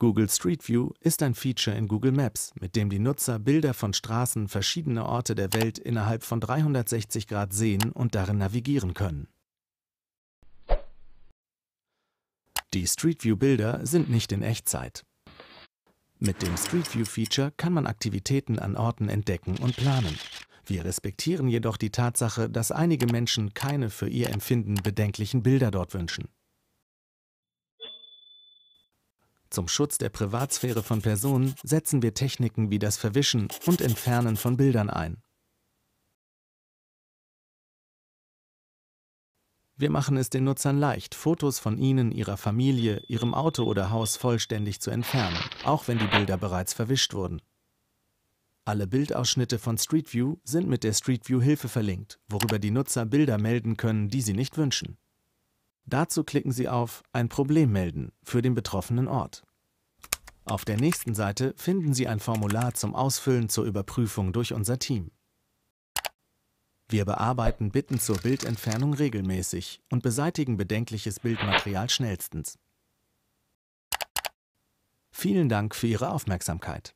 Google Street View ist ein Feature in Google Maps, mit dem die Nutzer Bilder von Straßen verschiedener Orte der Welt innerhalb von 360 Grad sehen und darin navigieren können. Die Street View Bilder sind nicht in Echtzeit. Mit dem Street View Feature kann man Aktivitäten an Orten entdecken und planen. Wir respektieren jedoch die Tatsache, dass einige Menschen keine für ihr Empfinden bedenklichen Bilder dort wünschen. Zum Schutz der Privatsphäre von Personen setzen wir Techniken wie das Verwischen und Entfernen von Bildern ein. Wir machen es den Nutzern leicht, Fotos von ihnen, ihrer Familie, ihrem Auto oder Haus vollständig zu entfernen, auch wenn die Bilder bereits verwischt wurden. Alle Bildausschnitte von Street View sind mit der Street View Hilfe verlinkt, worüber die Nutzer Bilder melden können, die sie nicht wünschen. Dazu klicken Sie auf Ein Problem melden für den betroffenen Ort. Auf der nächsten Seite finden Sie ein Formular zum Ausfüllen zur Überprüfung durch unser Team. Wir bearbeiten Bitten zur Bildentfernung regelmäßig und beseitigen bedenkliches Bildmaterial schnellstens. Vielen Dank für Ihre Aufmerksamkeit.